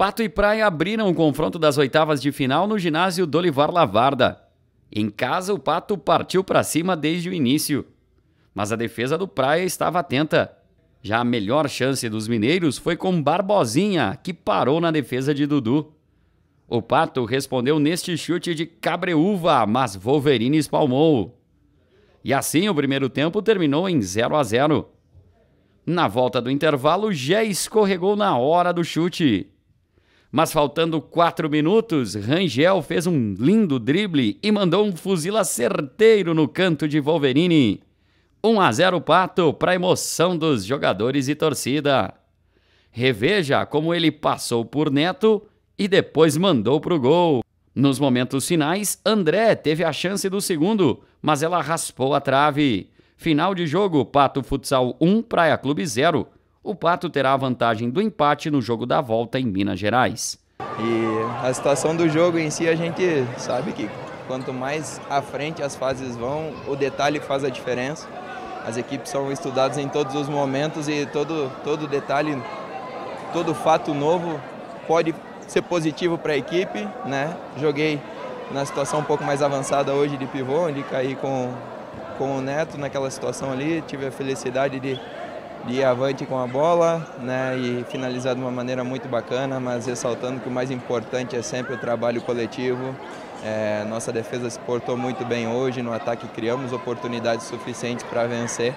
Pato e Praia abriram o confronto das oitavas de final no ginásio Dolivar Lavarda. Em casa, o Pato partiu para cima desde o início, mas a defesa do Praia estava atenta. Já a melhor chance dos mineiros foi com Barbosinha, que parou na defesa de Dudu. O Pato respondeu neste chute de cabreúva, mas Wolverine espalmou. E assim o primeiro tempo terminou em 0 a 0. Na volta do intervalo, Gé escorregou na hora do chute mas faltando quatro minutos, Rangel fez um lindo drible e mandou um fuzila certeiro no canto de Wolverine. 1 a 0 Pato para emoção dos jogadores e torcida. Reveja como ele passou por Neto e depois mandou para o gol. Nos momentos finais, André teve a chance do segundo, mas ela raspou a trave. Final de jogo, Pato Futsal 1, Praia Clube 0 o Pato terá a vantagem do empate no jogo da volta em Minas Gerais. E a situação do jogo em si, a gente sabe que quanto mais à frente as fases vão, o detalhe faz a diferença. As equipes são estudadas em todos os momentos e todo, todo detalhe, todo fato novo pode ser positivo para a equipe. Né? Joguei na situação um pouco mais avançada hoje de pivô, onde caí com, com o Neto naquela situação ali. Tive a felicidade de de avante com a bola né, e finalizar de uma maneira muito bacana, mas ressaltando que o mais importante é sempre o trabalho coletivo. É, nossa defesa se portou muito bem hoje, no ataque criamos oportunidades suficientes para vencer.